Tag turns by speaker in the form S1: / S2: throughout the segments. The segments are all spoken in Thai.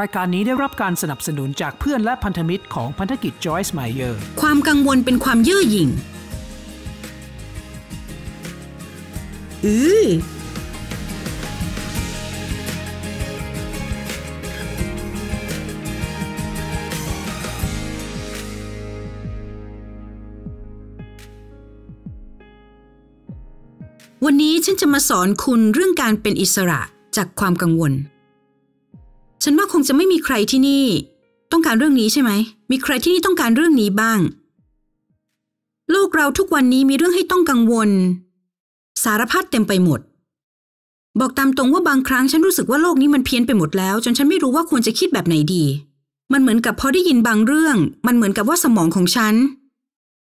S1: รายการนี้ได้รับการสนับสนุนจากเพื่อนและพันธมิตรของพันธกิจจอยส์ไมเออร์ ความกังวลเป็นความเย่อหยิ่งอือวันนี้ฉันจะมาสอนคุณเรื่องการเป็นอิสระจากความกังวลฉันว่าคงจะไม่มีใครที่นี่ต้องการเรื่องนี้ใช่ไหม มีใครที่นี่ต้องการเรื่องนี้บ้าง โลกเราทุกวันนี้มีเรื่องให้ต้องกังวล สารพัดเต็มไปหมด บอกตามตรงว่าบางครั้ง ฉันรู้สึกว่าโลกนี้มันเพี้ยนไปหมดแล้ว จนฉันไม่รู้ว่าควรจะคิดแบบไหนดี มันเหมือนกับพอได้ยินบางเรื่อง มันเหมือนกับว่าสมองของฉ
S2: ัน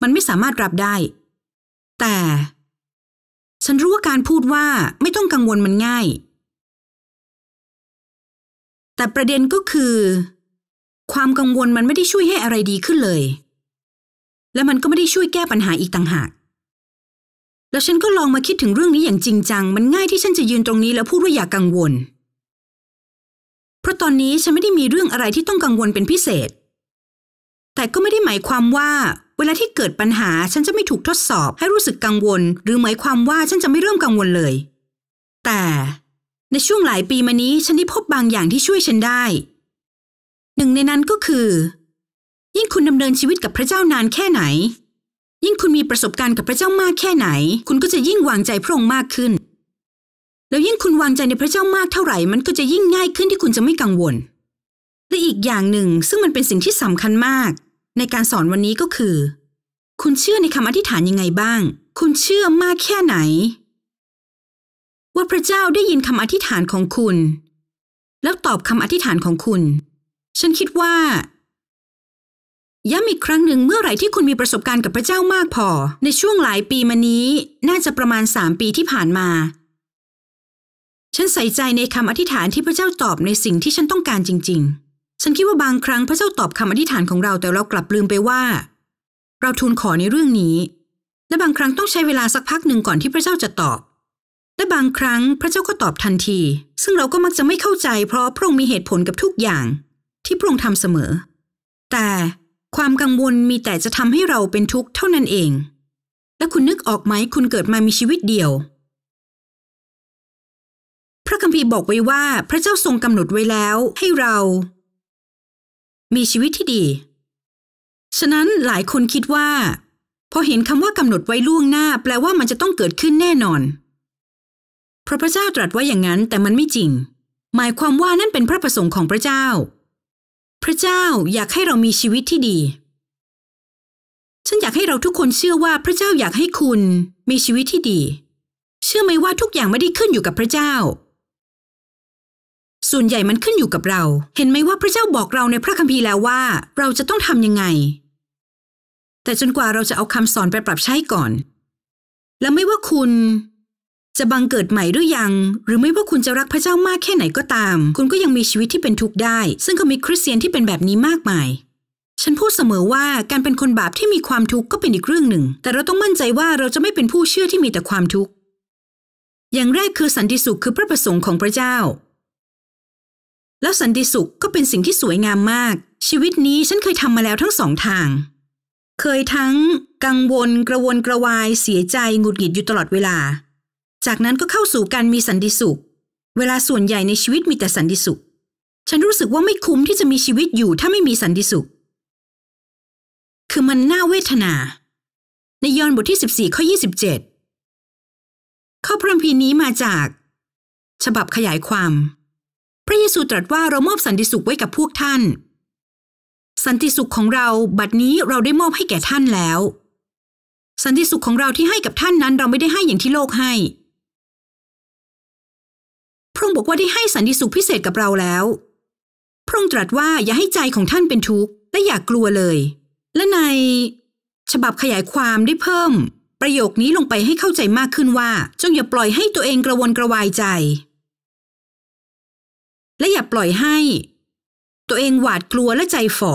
S2: มันไม่สามารถรับได้ แต่ ฉันรู้ว่าการพูดว่าไม่ต้องกังวลมันง่ายแต่ประเด็นก็คือความกังวลมันไม่ได้ช่วยให้อะไรดีขึ้นเลย และมันก็ไม่ได้ช่วยแก้ปัญหาอีกต่างหากแล้วฉันก็ลองมาคิดถึงเรื่องนี้อย่างจริงจังมันง่ายที่ฉันจะยืนตรงนี้แล้วพูดว่าอย่ากังวล เพราะ
S1: ตอนนี้ฉันไม่ได้มีเรื่องอะไรที่ต้องกังวลเป็นพิเศษ แต่ก็ไม่ได้หมายความว่าเวลาที่เกิดปัญหาฉันจะไม่ถูกทดสอบให้รู้สึกกังวล หรือหมายความว่าฉันจะไม่เริ่มกังวลเลย แต่ในช่วงหลายปีมานี้ฉันได้พบบางอย่างที่ช่วยฉันได้ หนึ่งในนั้นก็คือ ยิ่งคุณดำเนินชีวิตกับพระเจ้านานแค่ไหน ยิ่งคุณมีประสบการณ์กับพระเจ้ามากแค่ไหน คุณก็จะยิ่งวางใจพระองค์มากขึ้น แล้วยิ่งคุณวางใจในพระเจ้ามากเท่าไหร่ มันก็จะยิ่งง่ายขึ้นที่คุณจะไม่กังวล และอีกอย่างหนึ่งซึ่งมันเป็นสิ่งที่สำคัญมาก ในการสอนวันนี้ก็คือ คุณเชื่อในคำอธิษฐานยังไงบ้าง คุณเชื่อมากแค่ไหนว่าพระเจ้าได้ยินคำอธิษฐานของคุณ แล้วตอบคำอธิษฐานของคุณ ฉันคิดว่าย้ำอีกครั้งหนึ่งเมื่อไหร่ที่คุณมีประสบการณ์กับพระเจ้ามากพอ ในช่วงหลายปีมานี้ น่าจะประมาณสามปีที่ผ่านมา ฉันใส่ใจในคำอธิษฐานที่พระเจ้าตอบในสิ่งที่ฉันต้องการจริงๆ ฉันคิดว่าบางครั้งพระเจ้าตอบคำอธิษฐานของเราแต่เรากลับลืมไปว่า เราทูลขอในเรื่องนี้ และบางครั้งต้องใช้เวลาสักพักหนึ่งก่อนที่พระเจ้าจะตอบและบางครั้งพระเจ้าก็ตอบทันที ซึ่งเราก็มักจะไม่เข้าใจเพราะพระองค์มีเหตุผลกับทุกอย่าง ที่พระองค์ทำเสมอ แต่ความกังวลมีแต่จะทำให้เราเป็นทุกข์เท่านั้นเอง และคุณนึกออกไหมคุณเกิดมามีชีวิตเดียว
S2: พระคัมภีร์บอกไว้ว่าพระเจ้าทรงกำหนดไว้แล้วให้เรา มีชีวิตที่ดี ฉะนั้นหลายค
S1: นคิดว่าพอเห็นคำว่ากำหนดไว้ล่วงหน้าแปลว่ามันจะต้องเกิดขึ้นแน่นอนระพระเจ้าตรัสว่าอย่างนั้นแต่มันไม่จริง หมายความว่านั่นเป็นพระประสงค์ของพระเจ้า พระเจ้าอยากให้เรามีชีวิตที่ดีฉันอยากให้เราทุกคนเชื่อว่าพระเจ้าอยากให้คุณมีชีวิตที่ดี เชื่อไหมว่าทุกอย่างไม่ได้ขึ้นอยู่กับพระเจ้า ส่วนใหญ่มันขึ้นอยู่กับเรา เห็นไหมว่าพระเจ้าบอกเราในพระคัมภีร์แล้วว่า เราจะต้องทำยังไง แต่จนกว่าเราจะเอาคำสอนไปปรับใช้ก่อน และไม่ว่าคุณจะบังเกิดใหม่หรือยัง หรือไม่ว่าคุณจะรักพระเจ้ามากแค่ไหนก็ตาม คุณก็ยังมีชีวิตที่เป็นทุกข์ได้ ซึ่งก็มีคริสเตียนที่เป็นแบบนี้มากมาย ฉันพูดเสมอว่าการเป็นคนบาปที่มีความทุกข์ก็เป็นอีกเรื่องหนึ่ง แต่เราต้องมั่นใจว่าเราจะไม่เป็นผู้เชื่อที่มีแต่ความทุกข์ อย่างแรกคือสันติสุขคือพระประสงค์ของพระเจ้า แล้วสันติสุขก็เป็นสิ่งที่สวยงามมาก ชีวิตนี้ฉันเคยทำมาแล้วทั้งสองทาง เคยทั้ง กังวล กระวนกระวาย เสียใจหงุดหงิดอยู่ตลอดเวลาจากนั้นก็เข้าสู่การมีสันติสุข เวลาส่วนใหญ่ในชีวิตมีแต่สันติสุข ฉัน
S2: รู้สึกว่าไม่คุ้มที่จะมีชีวิตอยู่ ถ้าไม่มีสันติสุข คือมันน่าเวทนา ในยอห์นบทที่ 14 ข้อ 27ข้อ
S1: พระัมพีนี้มาจาก ฉบับขยายความ พระเยซูตรัสว่าเรามอบสันติสุขไว้กับพวกท่าน สันติสุขของเราบัดนี้เราได้มอบให้แก่
S2: ท่านแล้ว สันติสุขของเราที่ให้กับท่านนั้น เราไม่ได้ให้อย่างที่โลกให้ระองค์บอกว่าได้ให้สันติสุขพิเศษกับเราแล้ว พระองค์ตรัสว่าอย่าให้ใจของท่านเป็นทุกข์และอย่ากกลัวเลย และใน
S1: ฉบับขยายความได้เพิ่ม ประโยคนี้ลงไปให้เข้าใจมากขึ้นว่า จงอย่าปล่อยให้ตัวเองกระวนกระวายใจ และอย่าปล่อยให้ ตัวเองหวาดกลัวและใจฝ่อ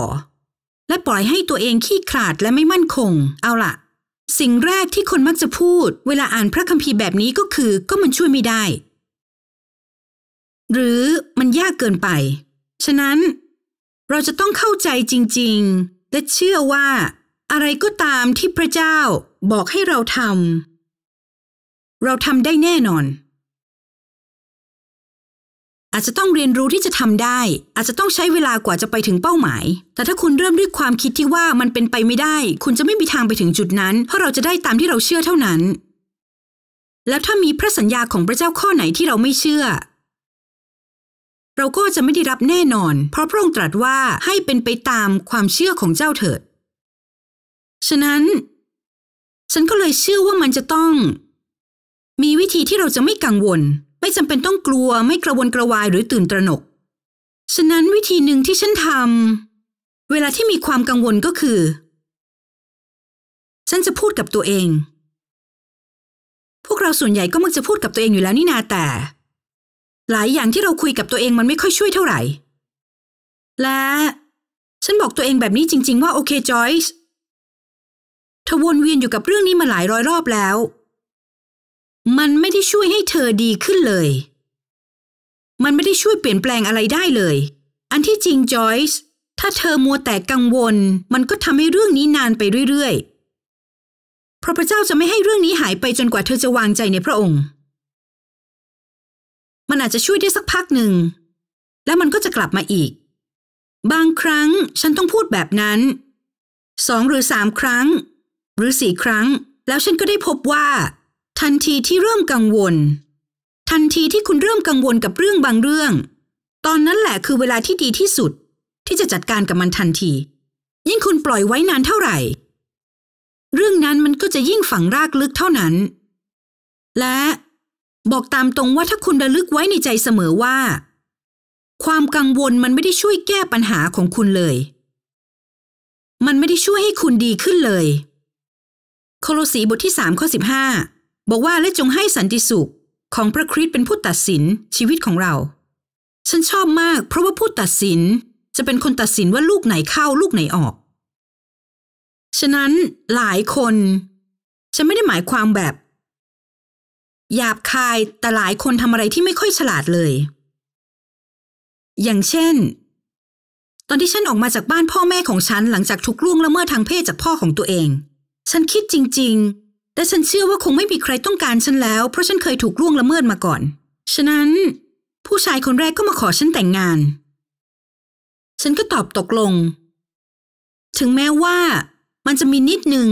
S1: และปล่อยให้ตัวเองขี้ขลาดและไม่มั่นคง เอาละ่ะ สิ่งแรกที่คนมักจะพูด เวลาอ่านพระคัมภีร์แบบนี้ก็คือ ก็มันช่วยไม่ได้หรือมันยากเกินไป ฉะนั้นเราจะต้องเข้าใจจริงๆ และเชื่อว่า อะไร
S2: ก็ตามที่พระเจ้าบอกให้เราทำเราทำได้แน่นอน อาจจะต้องเรียนรู้ที่จะทำได้
S1: อาจจะต้องใช้เวลากว่าจะไปถึงเป้าหมาย แต่ถ้าคุณเริ่มด้วยความคิดที่ว่ามันเป็นไปไม่ได้ คุณจะไม่มีทางไปถึงจุดนั้น เพราะเราจะได้ตามที่เราเชื่อเท่านั้น แล้วถ้ามีพระสัญญาของพระเจ้าข้อไหนที่เราไม่เชื่อเราก็จะไม่ได้รับแน่นอน เพราะพระองค์ตรัสว่าให้เป็นไปตามความเชื่อของเจ้าเถิด ฉะนั้นฉันก็เลยเชื่อว่ามันจะต้อง มีวิธีที่เราจะไม่กังวล ไม่จำเป็นต้องกลัว ไม่กระวนกระวายหรือตื่นตระหนก ฉะ
S2: นั้นวิธีหนึ่งที่ฉันทำเวลาที่มีความกังวลก็คือ ฉันจะพูดกับตัวเอง พวกเราส่วนใหญ่ก็มักจะพูดกับตัวเองอยู่แล้วนี่นาแต่หลายอย่างที่เราคุยกับตัวเองมันไม่ค่อยช่วยเท่าไหร่ และ ฉันบอกตัวเองแบบนี้จริงๆว่า โอเคจอยส์เธอวนเวียนอยู่กับเรื่องนี้มาหลายร้อยรอบแล้ว มันไม่ได้ช่วยให้เธอดีขึ้นเลย มันไม่ได้ช่วยเปลี่ยนแปลงอะไรได้เลย
S1: อันที่จริงจอยส์ถ้าเธอมัวแต่กังวล มันก็ทำให้เรื่องนี้นานไป
S2: เรื่อยๆเพราะพระเจ้าจะไม่ให้เรื่องนี้หายไปจนกว่าเธอจะวางใจในพระองค์มันอาจจะช่วยได้สักพักหนึ่ง แล้วมันก็จะกลับมาอีก บางครั้งฉันต้องพูดแบบนั้น สองหรือสามค
S1: รั้ง หรือสี่ครั้ง แล้วฉันก็ได้พบว่า ทันทีที่เริ่มกังวล ทันทีที่คุณเริ่มกังวลกับเรื่องบางเรื่อง ตอนนั้นแหละ คือเวลาที่ดีที่สุด ที่จะจัดการกับมันทันที ยิ่งคุณปล่อยไว้นาน เท่าไหร่ เรื่องนั้นมันก็จะยิ่งฝังรากลึกเท่านั้น และบอกตามตรงว่าถ้าคุณระลึกไว้ในใจเสมอว่า ความกังวลมันไม่ได้ช่วยแก้ปัญหาของคุณเลย มันไม่ได้ช่วยให้คุณดีขึ้นเลย โคลสีบทที่3ข้อ15บอกว่าและจงให้สันติสุข ของพระคริสต์เป็นผู้ตัดสินชีวิตของเรา ฉันชอบมากเพราะว่าผู้ตัดสินจะเป็นคนตัดสินว่าลูกไหนเข้าลูกไหนออก ฉะนั้นหลายคนฉันไม่ได้หมายความแบบหยาบคายแต่หลายคนทำอะไรที่ไม่ค่อยฉลาดเลย อย่างเช่น ตอนที่ฉันออกมาจากบ้านพ่อแม่ของฉันหลังจากถูกล่วงละเมิดทางเพศจากพ่อของตัวเอง ฉันคิดจริง ๆแต่ฉันเชื่อว่าคงไม่มีใครต้องการฉันแล้ว เพราะฉันเคยถูกล่วงละเมิดมาก่อน ฉะนั้น ผู้ชายคนแรกก็มาขอฉันแต่งงาน
S2: ฉันก็ตอบตกลง ถึงแม้ว่ามันจะมีนิดนึง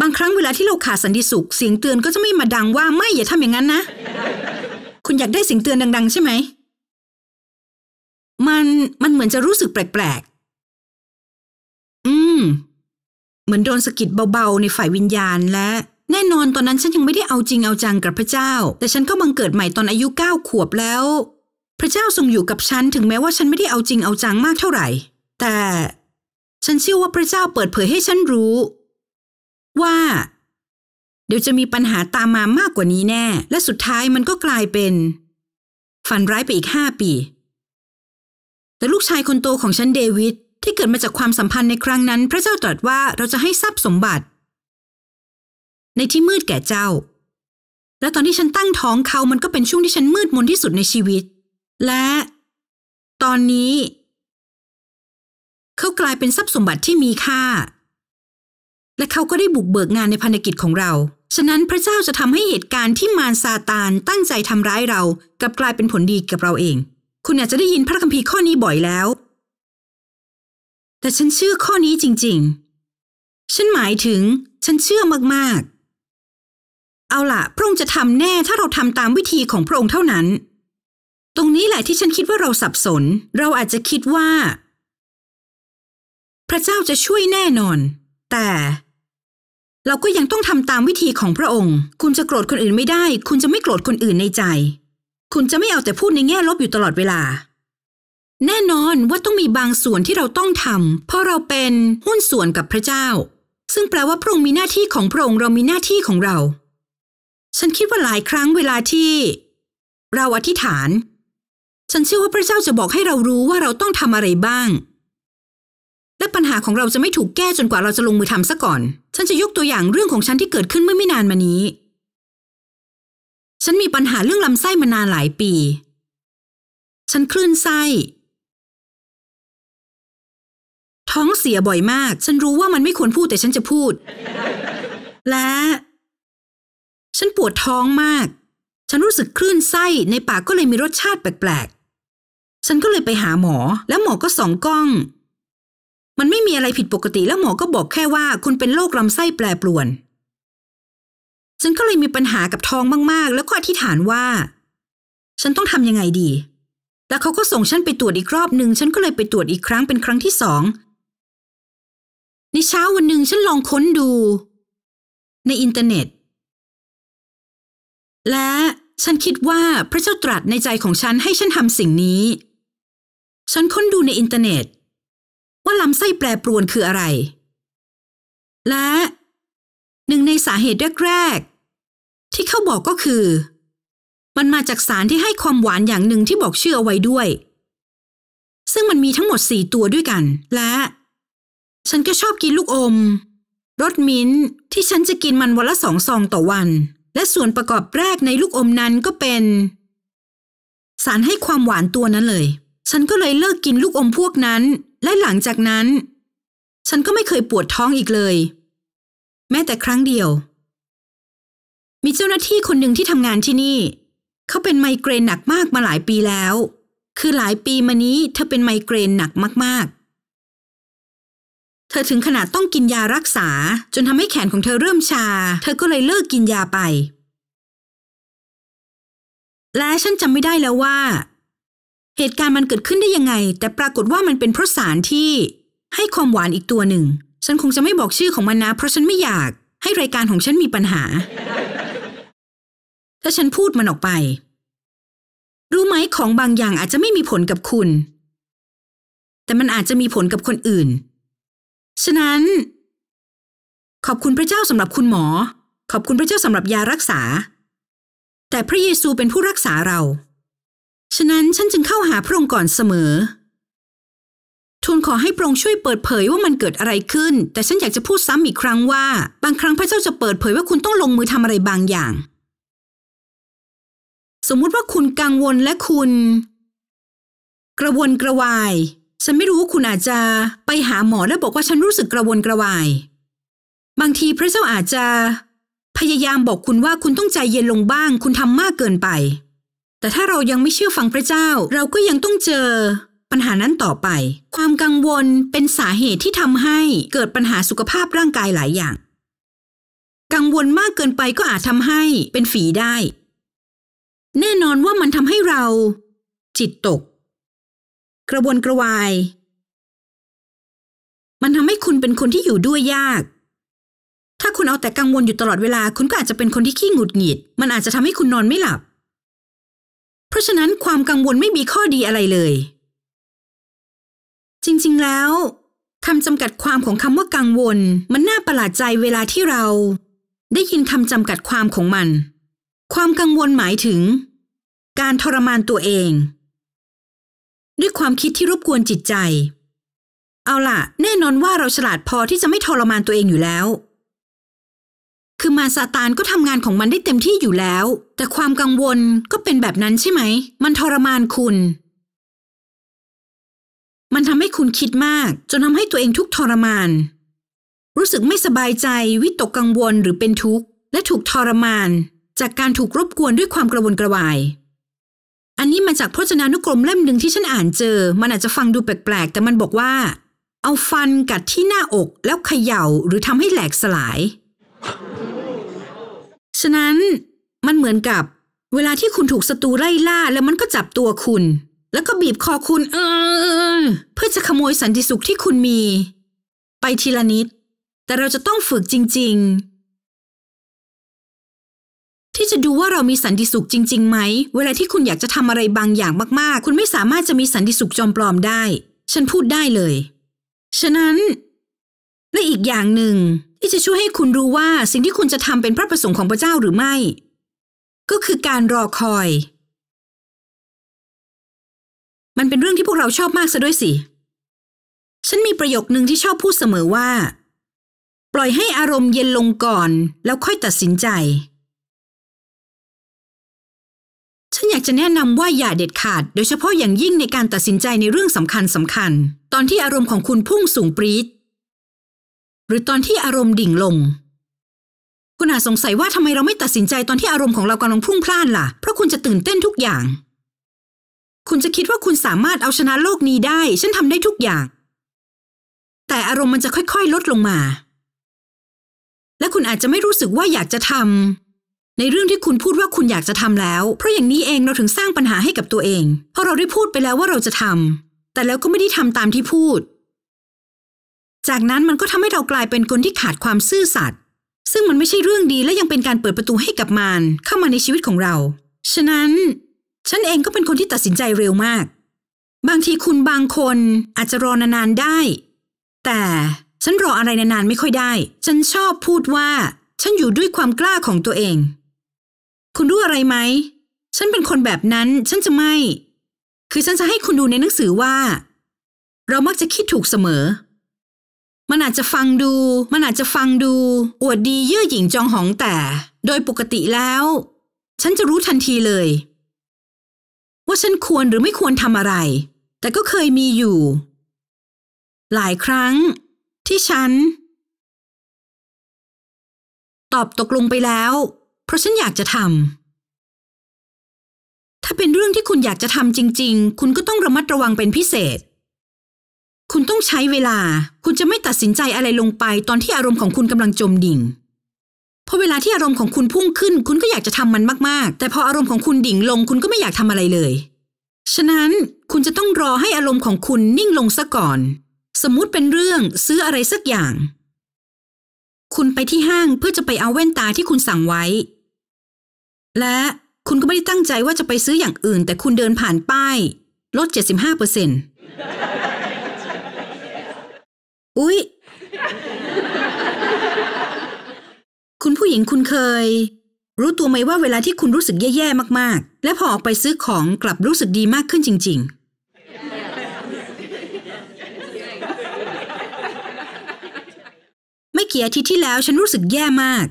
S2: บางครั้งเวลาที่เราขาดสันติสุขเสียงเตือนก็จะไม่มาดังว่าไม่อย่าทำอย่างนั้นนะ คุณอยากได้เสียงเตือนดัง ๆ ใช่ไหม มันมันเหมือนจะรู้สึกแปลก ๆ อืม
S1: เหมือนโดนสะกิดเบา ๆ ในฝ่ายวิญญาณและ แน่นอนตอนนั้นฉันยังไม่ได้เอาจริงเอาจังกับพระเจ้า แต่ฉันก็บังเกิดใหม่ตอนอายุเก้าขวบแล้ว พระเจ้าทรงอยู่กับฉันถึงแม้ว่าฉันไม่ได้เอาจริงเอาจังมากเท่าไหร่ แต่ฉันเชื่อว่าพระเจ้าเปิดเผยให้ฉันรู้ว่าเดี๋ยวจะมีปัญหาตามมามากกว่านี้แน่ และสุดท้ายมันก็กลายเป็นฝันร้ายไปอีกห้าปี แต่ลูกชายคนโตของฉันเดวิดที่เกิดมาจากความสัมพันธ์ในครั้งนั้น พระเจ้าตรัสว่าเราจะให้ทรัพย์สมบัติ ในที่มืดแก่เจ้า และตอนที่ฉันตั้งท้องเขามันก็เป็นช่วงที่ฉันมืดมนที่สุดในชีวิต และตอนนี้ เขากลายเป็นทรัพย์สมบัติที่มีค่าและเขาก็ได้บุกเบิกงานในพันธกิจของเรา ฉะนั้นพระเจ้าจะทำให้เหตุการณ์ที่มารซาตานตั้งใจทำร้ายเรากลับกลายเป็นผลดีกับเราเอง คุณอาจจะไ
S2: ด้ยินพระคัมภีร์ข้อนี้บ่อยแล้ว แต่ฉันเชื่อข้อนี้จริงๆ ฉันหมายถึง ฉันเชื่อมากๆ เอาล่ะ
S1: พระองค์จะทำแน่ถ้าเราทำตามวิธีของพระองค์เท่านั้น ตรงนี้แหละที่ฉันคิดว่าเราสับสน เราอาจจะคิดว่า พระเจ้าจะช่วยแน่นอน แต่เราก็ยังต้องทำตามวิธีของพระองค์ คุณจะโกรธคนอื่นไม่ได้ คุณจะไม่โกรธคนอื่นในใจ คุณจะไม่เอาแต่พูดในแง่ลบอยู่ตลอดเวลา แน่นอนว่าต้องมีบางส่วนที่เราต้องทำเพราะเราเป็นหุ้นส่วนกับพระเจ้า ซึ่งแปลว่าพระองค์มีหน้าที่ของพระองค์ เรามีหน้าที่ของเรา ฉันคิดว่าหลายครั้งเวลาที่เราอธิษฐาน ฉันเชื่อว่าพระเจ้าจะบอกให้เรารู้ว่าเราต้องทำอะไรบ้างและปัญหาของเราจะไม่ถูกแก้จนกว่าเราจะลงมือทำซะก่อน ฉันจะยกตัวอย่างเรื่องของฉันที่เกิดขึ้นเมื่อไม่นานมานี้
S2: ฉันมีปัญหาเรื่องลำไส้มานานหลายปี ฉันคลื่นไส้ ท้องเสียบ่อยมาก ฉันรู้ว่ามันไม่ควรพูดแต่ฉันจะพูด และ ฉันปวด
S1: ท้องมาก ฉันรู้สึกคลื่นไส้ในปากก็เลยมีรสชาติแปลกๆ ฉันก็เลยไปหาหมอแล้วหมอก็ส่องกล้องมันไม่มีอะไรผิดปกติแล้วหมอก็บอกแค่ว่าคุณเป็นโรคลำไส้แปรปรวน ฉันก็เลยมีปัญหากับทองมาก ๆ แล้วก็อธิษฐานว่า ฉันต้องทำยังไงดี แล้วเขาก็ส่ง
S2: ฉันไปตรวจอีกรอบหนึ่งฉันก็เลยไปตรวจอีกครั้งเป็นครั้งที่สองในเช้าวันหนึ่งฉันลองค้นดู ในอินเทอร์เน็ต
S1: และฉันคิดว่าพระเจ้าตรัสในใจของฉันให้ฉันทำสิ่งนี้
S2: ฉันค้นดูในอินเทอร์เน็ตว่าลำไส้แปรปรวนคืออะไร และหนึ่งในสาเหตุแรกๆที่เข
S1: าบอกก็คือ มันมาจากสารที่ให้ความหวานอย่างหนึ่งที่บอกชื่อเอาไว้ด้วย ซึ่งมันมีทั้งหมดสี่ตัวด้วยกัน และ ฉันก็ชอบกินลูกอมรสมิ้นที่ฉันจะกินมันวันละสองซองต่อวัน และส่วนประกอบแรกในลูกอมนั้นก็เป็น สารให้ความหวานตัวนั้นเลย ฉันก็เลยเลิกกินลูกอมพวกนั้นและหลังจากนั้น ฉันก็ไม่เคยปวดท้องอีกเลย แม้แต่ครั้งเดียว มีเจ้าหน้าที่คนหนึ่งที่ทำงานที่นี่ เขาเป็นไมเกรนหนักมากมาหลายปีแล้ว คือหลายปีมานี้ เธอเป็นไมเกรนหนักมากๆ เธอถึงขนาดต้องกินยารักษาจนทำให้แขนของเธอเริ่มชา เธอก็เลยเลิกกินยาไป และฉันจำไม่ได้แล้วว่าเหตุการณ์มันเกิดขึ้นได้ยังไง แต่ปรากฏว่ามันเป็นเพราะสารที่ให้ความหวานอีกตัวหนึ่ง ฉันคงจะไม่บอกชื่อของมันนะ เพราะฉันไม่อยากให้รายการของฉันมีปัญหา
S2: ถ้าฉันพูดมันออกไปรู้ไหมของบางอย่างอาจจะไม่มีผลกับคุณ แต่มันอาจจะมีผลกับคนอื่น ฉะนั้น ขอบคุณพระเจ้าสำหรับคุณหมอ ขอบคุณพระเจ้าสำหรับยารักษา
S1: แต่พระเยซูเป็นผู้รักษาเราฉะนั้นฉันจึงเข้าหาพระองค์ก่อนเสมอทูลขอให้พระองค์ช่วยเปิดเผยว่ามันเกิดอะไรขึ้น แต่ฉันอยากจะพูดซ้ำอีกครั้งว่าบางครั้งพระเจ้าจะเปิดเผยว่าคุณต้องลงมือทำอะไรบางอย่าง สมมุติว่าคุณกังวลและคุณ กระวนกระวายฉันไม่รู้ว่าคุณอาจจะไปหาหมอแล้วบอกว่าฉันรู้สึกกระวนกระวาย บางทีพระเจ้าอาจจะ พยายามบอกคุณว่าคุณต้องใจเย็นลงบ้าง คุณทำมากเกินไปแต่ถ้าเรายังไม่เชื่อฟังพระเจ้าเราก็ยังต้องเจอปัญหานั้นต่อไป ความกังวลเป็นสาเหตุที่ทำให้เกิดปัญหาสุขภาพร่างกายหลายอย่าง กังวลมากเกินไปก็อาจทำให้เป็นฝ
S2: ีได้ แน่นอนว่ามันทำให้เรา จิตตก กระวนกระวาย มันทำให้คุณเป็นคนที่อยู่ด้วยยาก ถ้าคุณเอาแต่กังวลอยู่ตลอดเวลาคุณก็อาจจะเป็นคนที่ขี้หงุดหงิด
S1: มันอาจจะทำให้คุณนอนไม่หลับเพราะฉะนั้นความกังวลไม่มีข้อดีอะไรเลย จริงๆแล้วคำจำกัดความของคำว่ากังวลมันน่าประหลาดใจเวลาที่เราได้ยินคำจำกัดความของมัน ความกังวลหมายถึงการทรมานตัวเอง ด้วยความคิดที่รบกวนจิตใจ เอาล่ะ แน่นอนว่าเราฉลาดพอที่จะไม่ทรมานตัวเองอยู่แล้วคือมาซาตานก็ทำงานของมันได้เต็มที่อยู่แล้ว แต่ความกังวลก็เป็นแบบนั้นใช่ไหม มันทรมานคุณ มันทำให้คุณคิดมากจนทำให้ตัวเองทุกทรมาน รู้สึกไม่สบายใจวิตกกังวลหรือเป็นทุกข์และถูกทรมาน จากการถูกรบกวนด้วยความกระวนกระวาย อันนี้มาจากพจนานุกรมเล่มหนึ่งที่ฉันอ่านเจอ มันอาจจะฟังดูแปลกๆแต่มันบอกว่า เอาฟันกัดที่หน้าอกแล้วเขย่าหรือทำให้แหลกสลายฉะนั้นมันเหมือนกับ เวลาที่คุณถูกศัตรูไล่ล่าแล้วมันก็จับตัวคุณ แล้วก็บีบคอ
S2: คุณเออเพื่อจะขโมยสันติสุขที่คุณมี ไปทีละนิด แต่เราจะต้องฝึกจริงๆ ที่จะ
S1: ดูว่าเรามีสันติสุขจริงๆไหม เวลาที่คุณอยากจะทำอะไรบางอย่างมากๆ คุณไม่สามารถจะมีสันติสุขจอมปลอมได้ ฉันพูดได้เลย ฉะนั้นและอีก
S2: อย่างหนึ่งที่จะช่วยให้คุณรู้ว่าสิ่งที่คุณจะทำเป็นพระประสงค์ของพระเจ้าหรือไม่ ก็คือการรอคอย มันเป็นเรื่องที่พวกเราชอบมากซะด้วยสิ ฉันมีประโยคหนึ่งที่ชอบพูดเสมอว่า ปล่อยให้อารมณ์เย็นลงก่อนแล้วค่อยตัดสินใจ ฉันอยากจะแนะนำว่าอย่าเด็ดขาด โดยเฉพาะอย่างยิ่งในการต
S1: ัดสินใจในเรื่องสำคัญสำคัญ ตอนที่อารมณ์ของคุณพุ่งสูงปรี๊ดหรือตอนที่อารมณ์ดิ่งลง คุณอาจสงสัยว่าทำไมเราไม่ตัดสินใจตอนที่อารมณ์ของเรากำลังพุ่งพล่านล่ะเพราะคุณจะตื่นเต้นทุกอย่าง คุณจะคิดว่าคุณสามารถเอาชนะโลกนี้ได้ฉันทำได้ทุกอย่าง แต่อารมณ์มันจะค่อย ๆ ลดลงมา และคุณอาจจะไม่รู้สึกว่าอยากจะทำในเรื่องที่คุณพูดว่าคุณอยากจะทำแล้ว เพราะอย่างนี้เองเราถึงสร้างปัญหาให้กับตัวเอง เพราะเราได้พูดไปแล้วว่าเราจะทำแต่แล้วก็ไม่ได้ทำตามที่พูดจากนั้นมันก็ทำให้เรากลายเป็นคนที่ขาดความซื่อสัตย์ซึ่งมันไม่ใช่เรื่องดีและยังเป็นการเปิดประตูให้กับมารเข้ามาในชีวิตของเรา ฉะนั้น ฉันเองก็เป็นคนที่ตัดสินใจเร็วมาก บางทีคุณบางคนอาจจะรอนานๆได้ แต่ฉันรออะไรนานๆไม่ค่อยได้ ฉันชอบพูดว่าฉันอยู่ด้วยความกล้าของตัวเอง คุณรู้อะไรไหมฉันเป็นคนแบบนั้น ฉันจะไม่ คือฉันจะให้คุณดูในหนังสือว่า เรามักจะคิดถูกเสมอมันอาจจะฟังดูมันอาจจะฟังดู อวดดีเยื่อหญิงจองหองแต่ โดยปกติแล้ว ฉันจะรู้ทันทีเลย ว่าฉันควรหรือไม่ควรทำอะไร
S2: แต่ก็เคยมีอยู่ หลายครั้ง ที่ฉัน ตอบตกลงไปแล้ว เพราะฉันอยากจะทำถ้าเป็นเรื่องที่คุณอยากจะทำจริง ๆ คุณก็ต้องระมัดร
S1: ะวังเป็นพิเศษคุณต้องใช้เวลา คุณจะไม่ตัดสินใจอะไรลงไป ตอนที่อารมณ์ของคุณกำลังจมดิ่ง เพราะเวลาที่อารมณ์ของคุณพุ่งขึ้น คุณก็อยากจะทำมันมาก ๆ แต่พออารมณ์ของคุณดิ่งลง คุณก็ไม่อยากทำอะไรเลย ฉะนั้น คุณจะต้องรอให้อารมณ์ของคุณนิ่งลงซะก่อน สมมุติเป็นเรื่องซื้ออะไรสักอย่าง คุณไปที่ห้างเพื่อจะไปเอาแว่นตาที่คุณสั่งไว้ และคุณก็ไม่ได้ตั้งใจว่าจะไปซื้ออย่างอื่น แต่คุณเดินผ่านป้าย ลด75%เปอร์เซ็นต์อุ๊ยคุณผู้หญิงคุณเคย รู้ตัวไหมว่าเวลาที่คุณรู้สึกแย่ ๆ มากๆ และพอออกไปซื้อของกลับรู้สึกดีมากขึ้นจริงๆไม่เกี่ยทิ่ที่แล้วฉันรู้สึกแย่มาก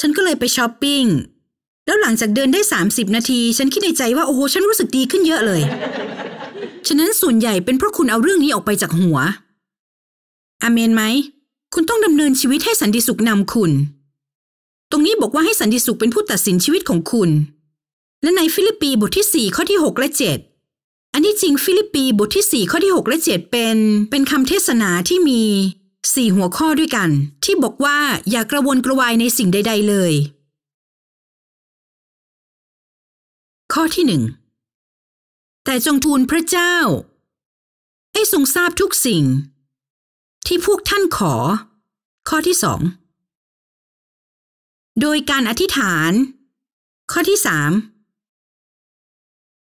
S1: ฉันก็เลยไปช้อปปิง้งแล้วหลังจากเดินได้ 30 นาทีฉันคิดในใจว่าโอ้โหฉันรู้สึกดีขึ้นเยอะเลยฉะนั้นส่วนใหญ่เป็นเพราะคุณเอาเรื่องนี้ออกไปจากหัวอาเมนไหม คุณต้องดำเนินชีวิตให้สันติสุขนำคุณ ตรงนี้บอกว่าให้สันติสุขเป็นผู้ตัดสินชีวิตของคุณ และในฟิลิปปีบทที่4ข้อที่ 6 และ 7อันที่จริงฟิลิปปีบทที่4ข้อที่6และ7เป็นเป็นคำเทศนาที่มีสี่หัวข้
S2: อด้วยกัน ที่บอกว่าอย่ากระวนกระวายในสิ่งใด ๆ เลย ข้อที่หนึ่งแต่จงทูลพระเจ้า ให้ทรงทราบทุกสิ่งที่พวกท่านขอ ข้อที่สอง โดยการอธิษฐาน ข้อที่สาม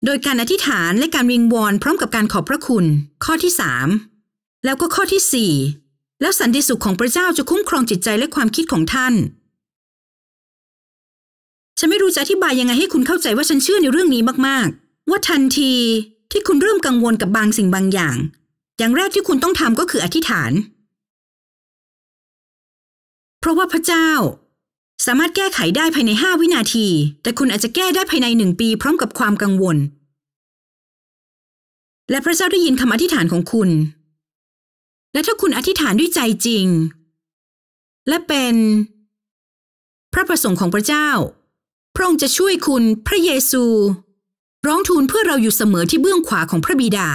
S2: โดยการอธิษฐานและการวิงวอนพร้อ
S1: มกับการขอบพระคุณ ข้อที่สาม แล้วก็ข้อที่สี่ แล้วสันติสุขของพระเจ้าจะคุ้มครองจิตใจและความคิดของท่าน ฉันไม่รู้จะอธิบายยังไงให้คุณเข้าใจว่าฉันเชื่อในเรื่องนี้มาก ๆ ว่าทันทีที่คุณเริ่มกังวลกับบางสิ่งบางอย่างอย่างแรกที่คุณต้องทำก็คืออธิษฐาน
S2: เพราะว่าพระเจ้าสามารถแก้ไขได้ภายในห้าวินาที แต่คุณอาจจะแก้ได้ภายในหนึ่งปีพร้อมกับความกังวล และพระเจ้าได้ยินคำอธิษฐานของคุณ และถ้าคุณอธิษฐานด้วยใจจริง และเป็น พระประสงค์ของพระเจ้า
S1: พระองค์จะช่วยคุณพระเยซูร้องทูลเพื่อเราอยู่เสมอที่เบื้องขวาของพระบิดา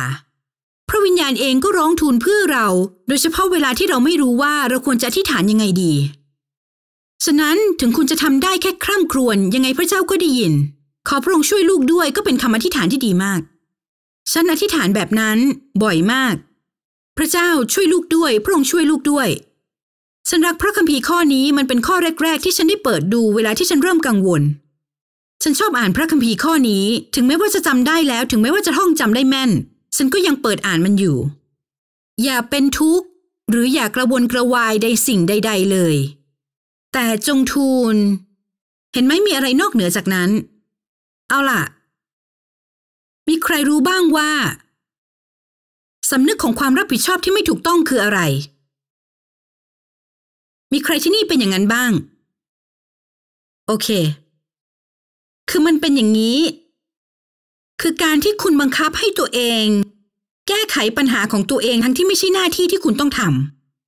S1: พระวิญญาณเองก็ร้องทูลเพื่อเรา โดยเฉพาะเวลาที่เราไม่รู้ว่าเราควรจะที่ฐานยังไงดี ฉะนั้นถึงคุณจะทำได้แค่คร่ำครวญยังไงพระเจ้าก็ได้ยิน ขอพระองค์ช่วยลูกด้วย ก็เป็นคำอธิษฐานที่ดีมาก ฉันอธิษฐานแบบนั้น บ่อยมาก พระเจ้าช่วยลูกด้วย พระองค์ช่วยลูกด้วย ฉันรักพระคัมภีร์ข้อนี้มันเป็นข้อแรกๆ ที่ฉันได้เปิดดูเวลาที่ฉันเริ่มกังวล ฉันชอบอ่านพระคัมภีร์ข้อนี้ถึงแม้ว่าจะจำได้แล้ว ถึงแม้ว่าจะท่องจำได้แม่นฉันก็ยังเปิดอ่านมันอยู่ อย่าเป็นทุกข์หรืออย่ากระวนกระวายใ
S2: ดสิ่งใด ๆ เลย แต่จงทูล เห็นไหมมีอะไรนอกเหนือจากนั้น เอาล่ะ มีใครรู้บ้างว่าสำนึกของความรับผิดชอบที่ไม่ถูกต้องคืออะไร มีใครที่นี่เป็นอย่างนั้นบ้าง โอเค คือมันเป็นอย่างนี้คือการที่คุณบังคับให้ตัวเอง
S1: แก้ไขปัญหาของตัวเองทั้งที่ไม่ใช่หน้าที่ที่คุณต้องท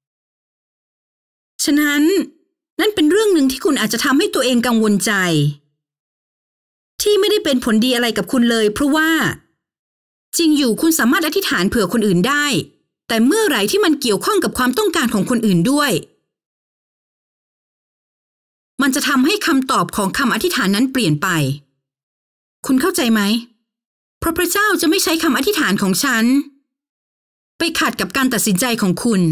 S1: ำ ฉะนั้น นั่นเป็นเรื่องหนึ่งที่คุณอาจจะทำให้ตัวเองกังวลใจ ที่ไม่ได้เป็นผลดีอะไรกับคุณเลย เพราะว่าจริงอยู่คุณสามารถอธิษฐานเผื่อคนอื่นได้ แต่เมื่อไหร่ที่มันเกี่ยวข้องกับความต้องการของคนอื่นด้วย
S2: มันจะทำให้คำตอบของคำอธิษฐานนั้นเปลี่ยนไป คุณเข้าใจไหมเพราะพระเจ้าจะไม่ใช้คำอธิษฐานขอ
S1: งฉัน ไปขัดกับการตัดสินใจของคุณ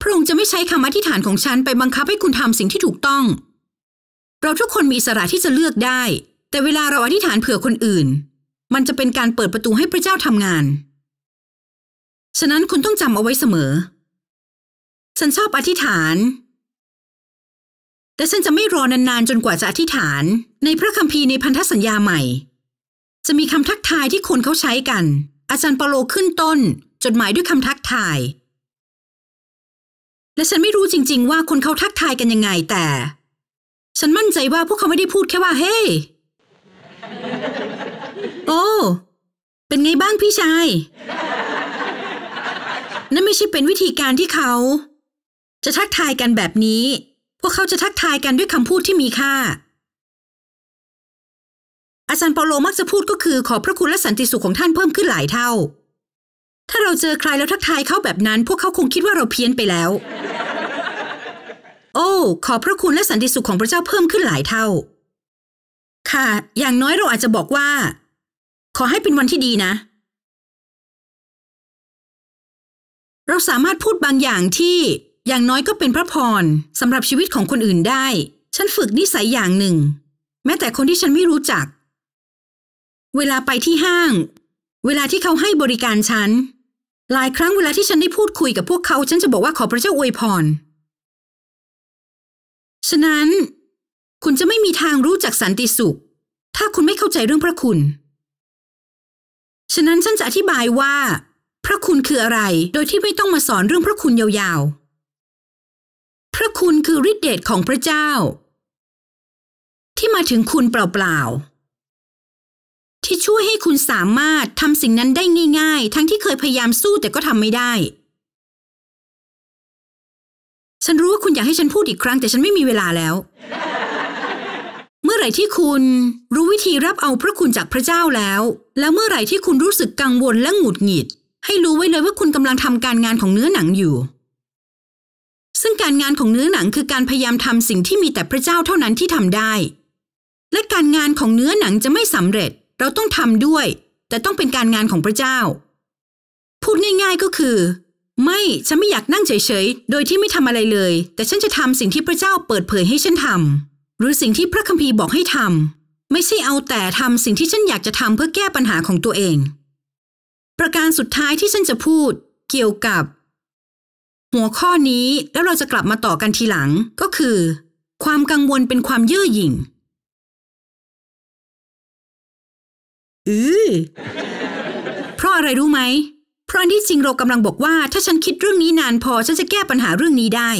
S1: พระองค์จะไม่ใช้คำอธิษฐานของฉันไปบังคับให้คุณทำสิ่งที่ถูกต้อง เราทุกคนมีอิสระที่จะเลือกได้ แต่เวลาเราอธิษฐานเผื่อคนอื่น มันจะเป็นการเปิดประตูให้พระเจ้าทำ
S2: งาน ฉะนั้นคุณต้องจำเอาไว้เสมอ ฉันชอบอธิษฐาน แต่ฉันจะไม่รอนานๆจนกว่าจะอธิษฐาน
S1: ในพระคัมภีร์ในพันธสัญญาใหม่จะมีคำทักทายที่คนเขาใช้กัน อาจารย์ปาโลขึ้นต้น จดหมายด้วยคำทักทาย และฉันไม่รู้จริงๆว่าคนเขาทักทายกันยังไงแต่ ฉันมั่นใจว่าพวกเขาไม่ได้พูดแค่ว่าเฮ้ hey! โอ้เป็นไงบ้างพี่ชายนั่นไม่ใช่เป็นวิธีการที่เขา จะทักทายกันแบบนี้ พวกเขาจะทักทายกันด้วยคำพูดที่มีค่าอาจารย์เปาโลมักจะพูดก็คือขอพระคุณและสันติสุขของท่านเพิ่มขึ้นหลายเท่า ถ้าเราเจอใครแล้วทักทายเขาแบบนั้น พวกเขาคงคิดว่าเราเพี้ยนไปแล้ว โอ้ขอพระคุณและสันติสุขของพระเจ้าเพิ่มขึ้นหลายเท่า
S2: ค่ะ อย่างน้อยเราอาจจะบอกว่า ขอให้เป็นวันที่ดีนะ เราสามารถพูดบางอย่างที่อย่
S1: างน้อยก็เป็นพระพรสำหรับชีวิตของคนอื่นได้ ฉันฝึกนิสัยอย่างหนึ่ง แม้แต่คนที่ฉันไม่รู้จักเวลาไปที่ห้าง เวลาที่เขาให้บริการฉันหลายครั้งเวลาที่ฉันได้พูดคุยกับพวกเขาฉันจะบอกว่าขอพระเจ้าอวยพ
S2: รฉะนั้น คุณจะไม่มีทางรู้จักสันติสุข ถ้าคุณไม่เข้าใจเรื่องพระคุณ ฉะนั้นฉันจะอ
S1: ธิบายว่า พระคุณคืออะไรโดยที่ไม่ต้องมาสอนเรื่องพระคุณยาว
S2: ๆ พระคุณคือฤทธิเดชของพระเจ้า ที่มาถึงคุณเปล่าๆที่ช่วยให้คุณสามารถทำสิ่งนั้นได้ง่ายๆ ทั้งที่เคยพยายามสู้แต่ก็ทำไม่ได้
S1: ฉันรู้ว่าคุณอยากให้ฉันพูดอีกครั้งแต่ฉันไม่มีเวลาแล้ว เมื่อไหร่ที่คุณรู้วิธีรับเอาพระคุณจากพระเจ้าแล้ว แล้วเมื่อไหร่ที่คุณรู้สึกกังวลและหงุดหงิด ให้รู้ไว้เลยว่าคุณกำลังทำการงานของเนื้อหนังอยู่ ซึ่งการงานของเนื้อหนังคือการพยายามทำสิ่งที่มีแต่พระเจ้าเท่านั้นที่ทำได้ และการงานของเนื้อหนังจะไม่สำเร็จเราต้องทำด้วย แต่ต้องเป็นการงานของพระเจ้า พูดง่ายๆก็คือ ไม่ ฉันไม่อยากนั่งเฉยๆ โดยที่ไม่ทำอะไรเลย แต่ฉันจะทำสิ่งที่พระเจ้าเปิดเผยให้ฉันทำหรือสิ่งที่พระคัมภีร์บอกให้ทำไม่ใช่เอาแต่ทำสิ่งที่ฉันอยากจะทำเพื่อแก้ปัญหาของตัวเอง ประการสุดท้ายที่ฉันจะพูดเกี่ยวกับ หัวข้อนี้แล้ว
S2: เราจะกลับมาต่อกันทีหลังก็คือ ความกังวลเป็นความเย่อหยิ่งอือเพราะอะไรรู้ไหมเพราะที่จริงเรากำลังบอกว่า ถ้าฉันคิดเรื่องนี้นานพอ ฉันจะแก้ปัญหาเรื่องนี้
S1: ได้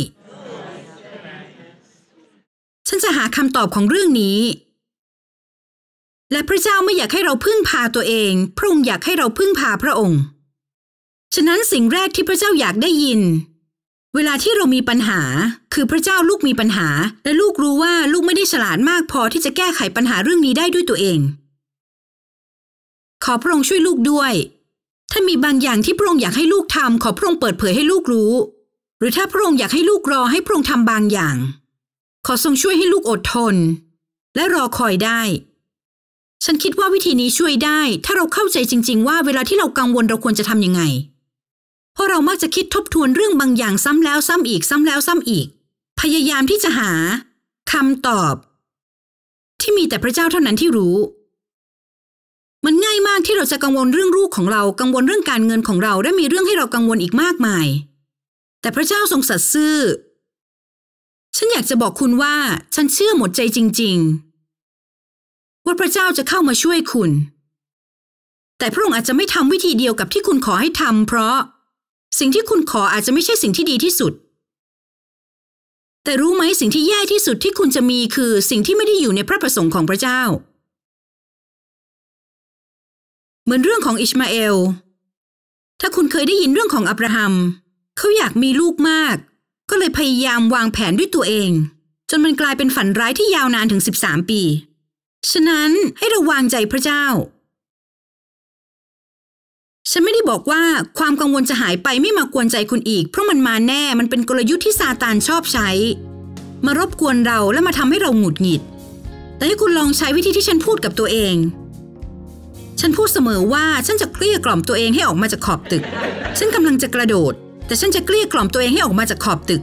S1: ฉันจะหาคำตอบของเรื่องนี้ และพระเจ้าไม่อยากให้เราพึ่งพาตัวเอง พระองค์อยากให้เราพึ่งพาพระองค์ ฉะนั้นสิ่งแรกที่พระเจ้าอยากได้ยิน เวลาที่เรามีปัญหา คือพระเจ้าลูกมีปัญหา และลูกรู้ว่าลูกไม่ได้ฉลาดมากพอที่จะแก้ไขปัญหาเรื่องนี้ได้ด้วยตัวเองขอพระองค์ช่วยลูกด้วย ถ้ามีบางอย่างที่พระองค์อยากให้ลูกทำขอพระองค์เปิดเผยให้ลูกรู้ หรือถ้าพระองค์อยากให้ลูกรอ ให้พระองค์ทำบางอย่าง ขอทรงช่วยให้ลูกอดทน และรอคอยได้ ฉันคิดว่าวิธีนี้ช่วยได้ ถ้าเราเข้าใจจริงๆว่าเวลาที่เรากังวลเราควรจะทำยังไง เพราะเรามักจะคิดทบทวนเรื่องบางอย่างซ้ำแล้วซ้ำอีกซ้ำแล้วซ้ำอีก พยายามที่จะหาคำตอบ ที่มีแต่พระเจ้าเท่านั้นที่รู้มันง่ายมากที่เราจะกังวลเรื่องลูกของเรา กังวลเรื่องการเงินของเรา และมีเรื่องให้เรากังวลอีกมากมาย แต่พระเจ้าทรงสัตย์ซื่อ
S2: ฉันอยากจะบอกคุณว่า ฉันเชื่อหมดใจจริง ๆ ว่าพระเจ้าจะเข้ามาช่วยคุณ แต่พระองค์อาจจะไม่ทำวิธี
S1: เดียวกับที่คุณขอให้ทำเพราะสิ่งที่คุณขออาจจะไม่ใช่สิ่งที่ดีที่สุด
S2: แต่รู้ไหมสิ่งที่แย่ที่สุดที่คุณจะมีคือสิ่งที่ไม่ได้อยู่ในพระประสงค์ของพระเจ้ามือนเรื่องของอิชมาเอล ถ้าคุณเคยได้ยินเรื่องของอับราฮัม เขาอยากมีลูกมาก ก็
S1: เลยพยายามวางแผนด้วยตัวเอง จนมันกลายเป็นฝันร้ายที่ยาวนานถึง13ปี ฉะนั้นให้ระวังใจพระเจ้า ฉันไม่ได้บอกว่าความกังวลจะหายไปไม่มากวนใจคุณอีก เพราะมันมาแน่มันเป็นกลยุทธ์ที่ซาตานชอบใช้ มารบกวนเราและมาทำให้เราหงุดหงิด แต่ให้คุณลองใช้วิธีที่ฉันพูดกับตัวเองฉันพูดเสมอว่าฉันจะเกลี้ยกล่อมตัวเองให้ออกมาจากขอบตึกฉันกำลังจะกระโดด แต่ฉันจะเกลี้ยกล่อมตัวเองให้ออกมาจากขอบตึก